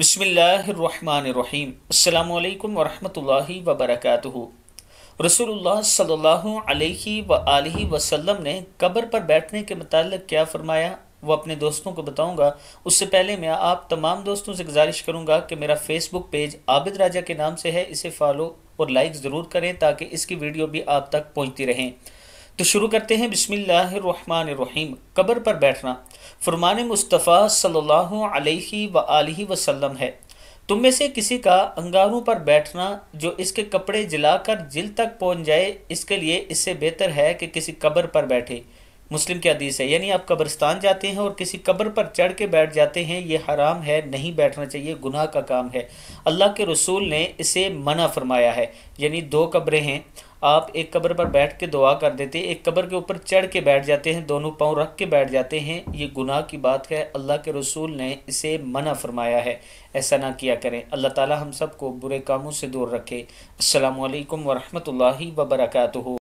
बसमीम् अल्लाम वरहमल वबरक रसूलुल्लाह सल्लल्लाहु अलैहि व आलिहि वसल्लम ने कब्र पर बैठने के मतलब क्या फ़रमाया वो अपने दोस्तों को बताऊंगा उससे पहले मैं आप तमाम दोस्तों से गुजारिश करूंगा कि मेरा फेसबुक पेज आबिद राजा के नाम से है इसे फॉलो और लाइक ज़रूर करें ताकि इसकी वीडियो भी आप तक पहुँचती रहें तो शुरू करते हैं बिसमीम कब्र पर बैठना फरमान मुस्तफ़ा सल्लल्लाहु अलैहि व आलिहि वसल्लम है तुम में से किसी का अंगारों पर बैठना जो इसके कपड़े जलाकर जिल तक पहुंच जाए इसके लिए इससे बेहतर है कि किसी कब्र पर बैठे मुस्लिम के हदीस है यानी आप कब्रस्तान जाते हैं और किसी कब्र पर चढ़ के बैठ जाते हैं ये हराम है नहीं बैठना चाहिए गुनाह का काम है अल्लाह के रसूल ने इसे मना फरमाया है यानी दो कब्रें हैं आप एक कब्र पर बैठ के दुआ कर देते हैं एक कब्र के ऊपर चढ़ के बैठ जाते हैं दोनों पाँव रख के बैठ जाते हैं ये गुनाह की बात है अल्लाह के रसूल ने इसे मना फरमाया है ऐसा ना किया करें अल्लाह ताला हम सबको बुरे कामों से दूर रखे अल्लाम वरहमल वबरकू